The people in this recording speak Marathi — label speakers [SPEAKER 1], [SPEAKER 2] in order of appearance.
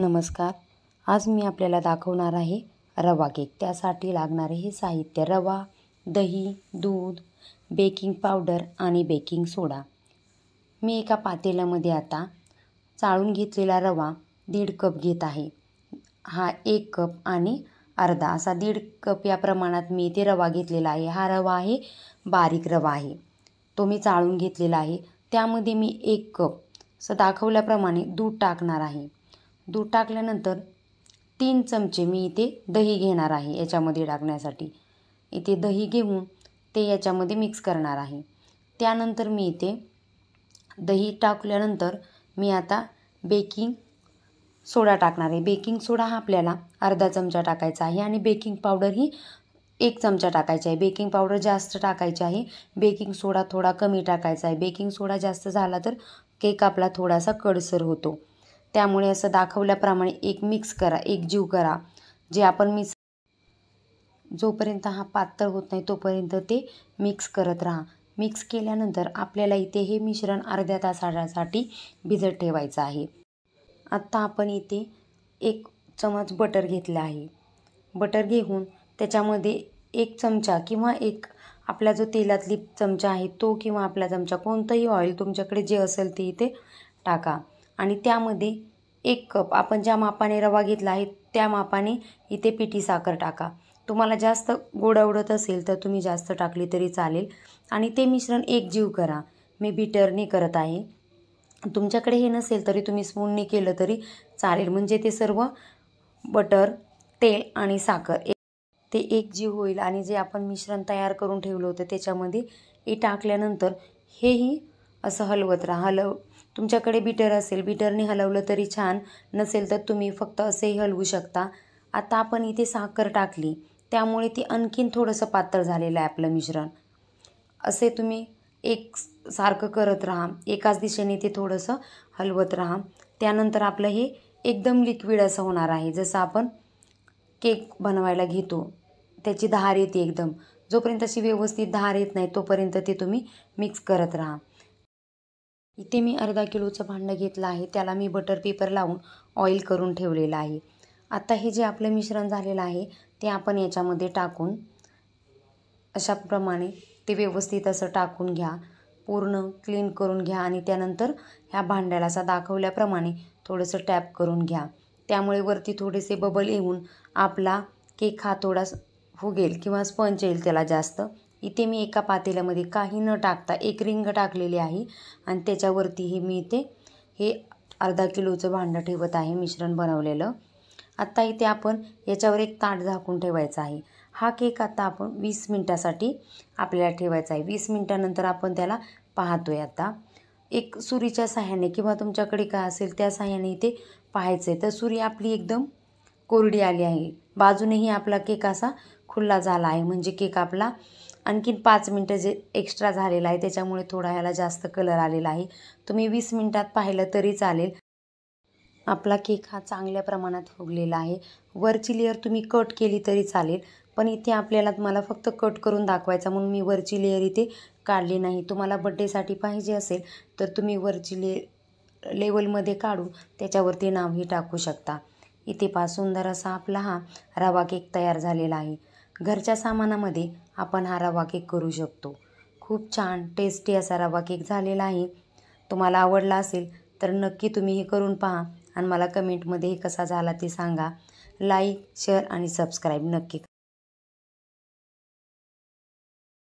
[SPEAKER 1] नमस्कार आज मी आपल्याला दाखवणार आहे रवा केक त्यासाठी लागणारे हे साहित्य रवा दही दूध बेकिंग पावडर आणि बेकिंग सोडा मी एका पातेल्यामध्ये आता चाळून घेतलेला रवा दीड कप घेत आहे हा एक कप आणि अर्धा असा दीड कप या प्रमाणात मी ते रवा घेतलेला आहे हा रवा आहे बारीक रवा आहे तो मी चाळून घेतलेला आहे त्यामध्ये मी एक कप असं दाखवल्याप्रमाणे दूध टाकणार आहे दूध टाकल्यानंतर तीन चमचे मी इथे दही घेणार आहे याच्यामध्ये टाकण्यासाठी इथे दही घेऊन ते याच्यामध्ये मिक्स करणार आहे त्यानंतर मी इथे दही टाकल्यानंतर मी आता बेकिंग सोडा टाकणार आहे बेकिंग सोडा हा आपल्याला अर्धा चमचा टाकायचा आहे आणि बेकिंग पावडर ही एक चमचा टाकायचा आहे बेकिंग पावडर जास्त टाकायची आहे बेकिंग सोडा थोडा कमी टाकायचा आहे बेकिंग सोडा जास्त झाला तर केक आपला थोडासा कडसर होतो त्यामुळे असं दाखवल्याप्रमाणे एक मिक्स करा एक जीव करा जे आपण मिस जोपर्यंत हा पातळ होत नाही तोपर्यंत ते मिक्स करत राहा मिक्स केल्यानंतर आपल्याला इथे हे मिश्रण अर्ध्या तासासाठी भिजत ठेवायचं आहे आत्ता आपण इथे एक चमच बटर घेतलं आहे बटर घेऊन त्याच्यामध्ये एक चमचा किंवा एक आपला जो तेलातली चमचा आहे तो किंवा आपला चमचा कोणतंही ऑइल तुमच्याकडे जे असेल ते इथे टाका आणि त्यामध्ये एक कप आपण ज्या मापाने रवा घेतला आहे त्या मापाने इथे पिठी साखर टाका तुम्हाला जास्त गोड आवडत असेल तर तुम्ही जास्त टाकली तरी चालेल आणि ते मिश्रण एक जीव करा मी बिटरने करत आहे तुमच्याकडे हे नसेल तरी तुम्ही स्पूनने केलं तरी चालेल म्हणजे ते सर्व बटर तेल आणि साखर ते एक जीव होईल आणि जे आपण मिश्रण तयार करून ठेवलं होतं त्याच्यामध्ये हे टाकल्यानंतर हेही असं हलवत राहा हलव तुमच्याकडे बीटर असेल बीटरने हलवलं तरी छान नसेल तर तुम्ही फक्त असेही हलवू शकता आता आपण इथे साखर टाकली त्यामुळे ती आणखीन थोडंसं पातळ झालेलं आहे आपलं मिश्रण असे तुम्ही एक सारखं करत राहा एकाच दिशेने ते थोडंसं हलवत राहा त्यानंतर आपलं हे एकदम लिक्विड असं होणार आहे जसं आपण केक बनवायला घेतो त्याची धार येते एकदम जोपर्यंत अशी व्यवस्थित धार येत नाही तोपर्यंत ते तुम्ही मिक्स करत राहा इथे मी अर्धा किलोचं भांडं घेतलं आहे त्याला मी बटर पेपर लावून ऑईल करून ठेवलेलं आहे आता हे जे आपलं मिश्रण झालेलं आहे ते आपण याच्यामध्ये टाकून अशाप्रमाणे ते व्यवस्थित असं टाकून घ्या पूर्ण क्लीन करून घ्या आणि त्यानंतर ह्या भांड्याला असा दाखवल्याप्रमाणे थोडंसं टॅप करून घ्या त्यामुळे वरती थोडेसे बबल येऊन आपला केक हा थोडा फुगेल किंवा स्पंज येईल त्याला जास्त इथे मी एका पातेल्यामध्ये काही न टाकता एक रिंग टाकलेली आहे आणि त्याच्यावरती हे मी इथे हे अर्धा किलोचं भांडं ठेवत आहे मिश्रण बनवलेलं आत्ता इथे आपण याच्यावर एक ताट झाकून ठेवायचा आहे हा केक आता आपण वीस मिनटासाठी आपल्याला ठेवायचा आहे वीस मिनटानंतर आपण त्याला पाहतो आहे आता एक सुरीच्या सहाय्याने किंवा तुमच्याकडे काय असेल त्या सहाय्याने इथे पाहायचं आहे तर सुरी आपली एकदम कोरडी आली आहे बाजूनेही आपला केक असा खुल्ला झाला आहे म्हणजे केक आपला आणखीन पाच मिनटं जे एक्स्ट्रा झालेलं आहे त्याच्यामुळे थोडा ह्याला जास्त कलर आलेला आहे तुम्ही वीस मिनटात पाहिलं तरी चालेल आपला केक हा चांगल्या प्रमाणात फुगलेला आहे वरची लेअर तुम्ही कट केली तरी चालेल पण इथे आपल्याला मला फक्त कट करून दाखवायचा म्हणून मी वरची लेअर इथे काढली नाही तुम्हाला बड्डेसाठी पाहिजे असेल तर तुम्ही वरची ले लेवलमध्ये काढून त्याच्यावरती नावही टाकू शकता इथे पासून सुंदर असा आपला हा रवा केक तयार झालेला आहे घरच्या सामानामध्ये आपण हा रवा केक करू शकतो खूप छान टेस्टी असा रवा केक झालेला आहे तुम्हाला आवडला असेल तर नक्की तुम्ही हे करून पहा आणि मला कमेंटमध्ये हे कसा झाला ते सांगा लाईक शेअर आणि सबस्क्राईब नक्की